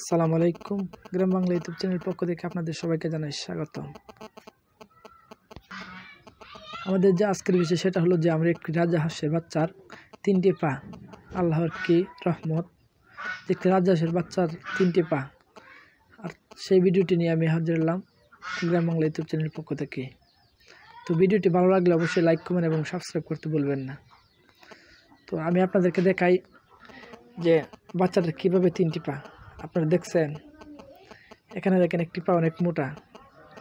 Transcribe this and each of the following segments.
আসসালামু আলাইকুম গ্রাম Bangla YouTube channel পক্ষ থেকে আপনাদের সবাইকে জানাই স্বাগত আমাদের যে আজকের বিষয় সেটা হলো যে আমরা একটি রাজাহাঁসের বাচ্চার তিনটি পা আল্লাহর কি রহমত যে একটি রাজাহাঁসের বাচ্চার তিনটি পা আর সেই ভিডিওটি নিয়ে আমি হাজির হলাম গ্রাম বাংলা ইউটিউব চ্যানেলের পক্ষ থেকে তো ভিডিওটি ভালো লাগলে অবশ্যই লাইক কমেন্ট এবং সাবস্ক্রাইব করতে বলবেন না তো আমি আপনাদেরকে দেখাই যে বাচ্চাটা কীভাবে তিনটি পা আপনারা দেখছেন এখানে দেখেন একটি পা অনেক মোটা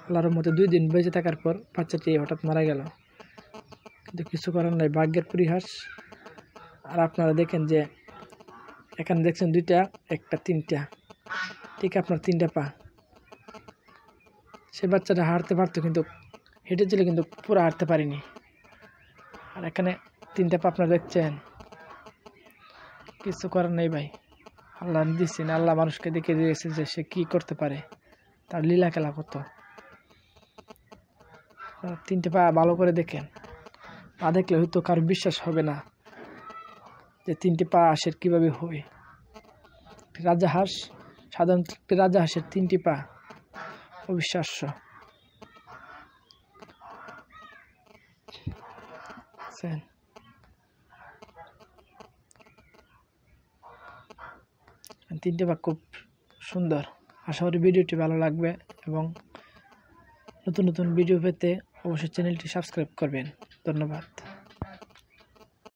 আল্লাহর মতো দুই দিন বেঁচে থাকার পর বাচ্চাটি হঠাৎ মারা গেল কিন্তু কিছু করার নাই ভাগ্যের পরিহাস আর আপনারা দেখেন যে এখানে দেখছেন দুইটা একটা তিনটা ঠিক আপনার তিনটা পা সে বাচ্চাটা হাঁটতে পারতো কিন্তু হেঁটেছিল কিন্তু পুরো হাঁটতে পারিনি আর এখানে তিনটা পা আপনারা দেখছেন কিছু করার নেই ভাই আল্লাহ দিচ্ছেন আল্লাহ মানুষকে দেখে দিয়েছে যে সে কি করতে পারে তার লীলা খেলা কত তিনটে পা ভালো করে দেখেন পা দেখলে হয়তো কারো বিশ্বাস হবে না যে তিনটে পা আসের কীভাবে হয় রাজা হাঁস সাধারণত রাজা হাঁসের তিনটি পা অবিশ্বাস্য Sen. আচ্ছা। মানে তিনটে বাঘ খুব সুন্দর আশা করি ভিডিওটি ভালো লাগবে এবং নতুন নতুন ভিডিও পেতে অবশ্যই চ্যানেলটি সাবস্ক্রাইব করবেন ধন্যবাদ